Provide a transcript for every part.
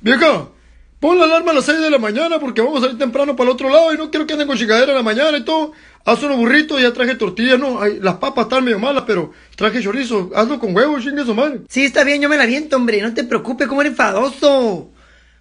Vieja, pon la alarma a las 6 de la mañana porque vamos a salir temprano para el otro lado y no quiero que anden con chingadera en la mañana y todo. Haz unos burritos, ya traje tortillas, no, las papas están medio malas, pero traje chorizo, hazlo con huevos chingue mal. Sí, está bien, yo me la viento, hombre, no te preocupes, como eres enfadoso.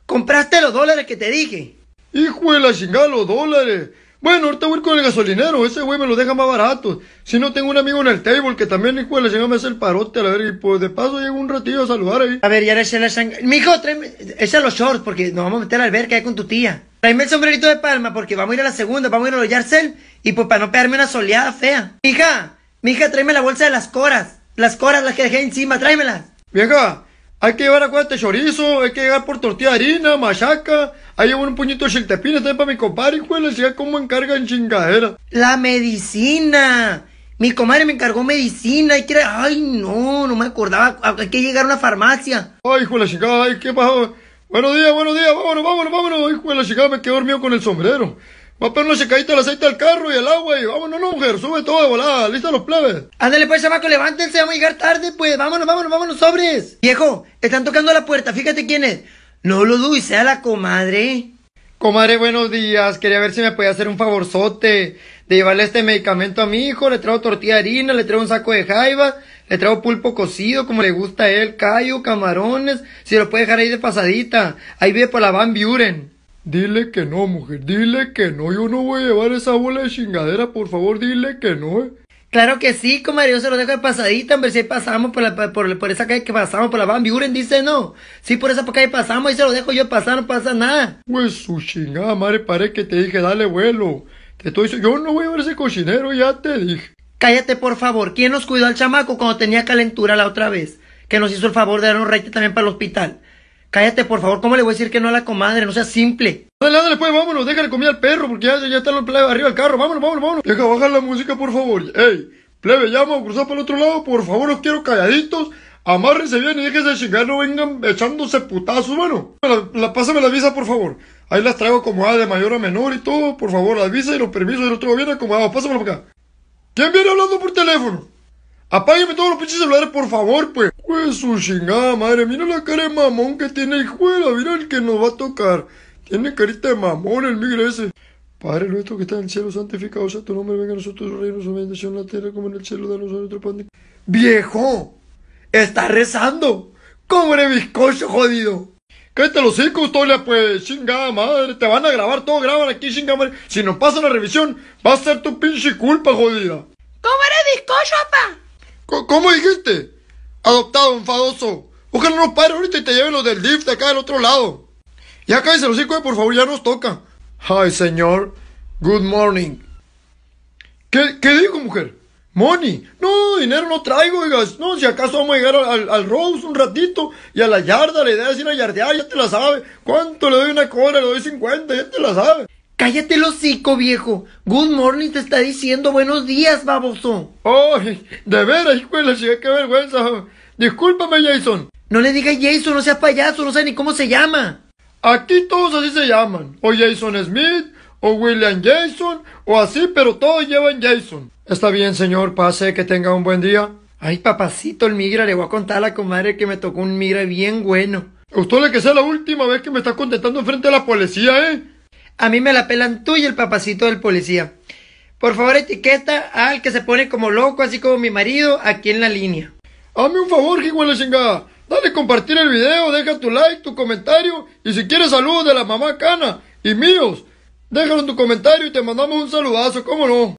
Compraste los dólares que te dije. Hijo de la chingada, los dólares. Bueno, ahorita voy con el gasolinero, ese güey me lo deja más barato. Si no tengo un amigo en el table que también hijo le llega a hacer el parote a la y pues de paso llego un ratito a saludar ahí. A ver, ya sé la sangre. Mijo, tráeme, los shorts porque nos vamos a meter al alberca ahí con tu tía. Tráeme el sombrerito de palma porque vamos a ir a la segunda, vamos a ir a los Yarcel y pues para no pegarme una soleada fea. Mija, mija, tráeme la bolsa de las coras. Las coras las que dejé encima, tráemelas. Mija... Hay que llevar a este chorizo, hay que llegar por tortilla de harina, machaca. que llevar un puñito de chiltepines también para mi compadre, la chica, cómo encargan chingadera. La medicina. Mi comadre me encargó medicina hay que Ay, no, no me acordaba. Hay que llegar a una farmacia. Ay, hijo de la chingada, ay, qué pasó. Buenos días, buenos días, vámonos, vámonos, vámonos. Hijo de la chica, me quedo dormido con el sombrero. Va a poner los el aceite al carro y el agua y vámonos, no, mujer, sube todo de volada, lista los plebes. Ándale pues, chamaco, levántense, vamos a llegar tarde, pues, vámonos, vámonos, vámonos, sobres. Viejo, están tocando la puerta, fíjate quién es. No lo dudes, sea la comadre. Comadre, buenos días, quería ver si me podía hacer un favorzote de llevarle este medicamento a mi hijo, le traigo tortilla de harina, le traigo un saco de jaiba, le traigo pulpo cocido, como le gusta a él, callo, camarones, si lo puede dejar ahí de pasadita, ahí ve por la Van Buren. Dile que no, mujer, dile que no, yo no voy a llevar esa bola de chingadera, por favor, dile que no. Eh. Claro que sí, comadre, yo se lo dejo de pasadita, hombre, si pasamos por, la, por, esa calle que pasamos, por la Van Buren, dice no. Sí, por esa calle pasamos, y se lo dejo yo pasar, no pasa nada. Pues su chingada madre, pare que te dije, dale vuelo. Te estoy yo no voy a ver ese cocinero, ya te dije. Cállate, por favor, ¿quién nos cuidó al chamaco cuando tenía calentura la otra vez? Que nos hizo el favor de dar un reyte también para el hospital. Cállate, por favor, ¿cómo le voy a decir que no a la comadre? No sea simple. Dale, dale, pues, vámonos, déjale comida al perro, porque ya, ya está el arriba del carro. Vámonos, vámonos, vámonos. Deja bajar la música, por favor. Ey, plebe, llama o por para el otro lado, por favor, los quiero calladitos. Amárrense bien y déjense de chingar, no vengan echándose putazos, mano. La, pásame la visa, por favor. Ahí las traigo acomodadas de mayor a menor y todo, por favor, la visa y los permisos de los tengo bien acomodados. Pásamelo acá. ¿Quién viene hablando por teléfono? Apágueme todos los pinches celulares, por favor, pues. Pues su chingada madre, mira la cara de mamón que tiene el mira el que nos va a tocar. Tiene carita de mamón el migre ese. Padre nuestro que está en el cielo, santificado sea tu nombre, venga a nosotros los reino, su bendición en la tierra como en el cielo, danos a nuestro pan ¡Viejo! ¿Estás rezando! ¡Cobre bizcocho, jodido! Cállate los hijos, Tolia, pues, chingada madre, te van a grabar, todos graban aquí, chingada madre. Si nos pasa la revisión, va a ser tu pinche culpa, jodida. ¡Cobre bizcocho, papá! ¿Cómo dijiste? Adoptado, enfadoso. Ojalá no pare ahorita y te lleven los del DIF de acá del otro lado. Ya cállese los hijos, eh, por favor, ya nos toca. ¡Ay, señor. Good morning. ¿Qué, qué digo, mujer? Money. No, dinero no traigo, oigas. No, si acaso vamos a llegar al, al, Rose un ratito y a la yarda, la idea es ir a yardear, ya te la sabe. ¿Cuánto le doy una cobra? Le doy 50, ya te la sabe. Cállate el hocico, viejo. Good morning te está diciendo buenos días, baboso. Ay, de veras, hijo de la chica, qué vergüenza. Discúlpame, Jason. No le digas Jason, no seas payaso, no sé ni cómo se llama. Aquí todos así se llaman. O Jason Smith, o William Jason, o así, pero todos llevan Jason. Está bien, señor, pase, que tenga un buen día. Ay, papacito, el migra, le voy a contar a la comadre que me tocó un migra bien bueno. Usted le que sea la última vez que me está contestando frente a la policía, ¿eh? A mí me la pelan tú y el papacito del policía. Por favor, etiqueta al que se pone como loco, así como mi marido, aquí en la línea. Hazme un favor, que de la chingada. Dale compartir el video, deja tu like, tu comentario y si quieres saludos de la mamá Cana y míos, déjalo en tu comentario y te mandamos un saludazo, ¿cómo no?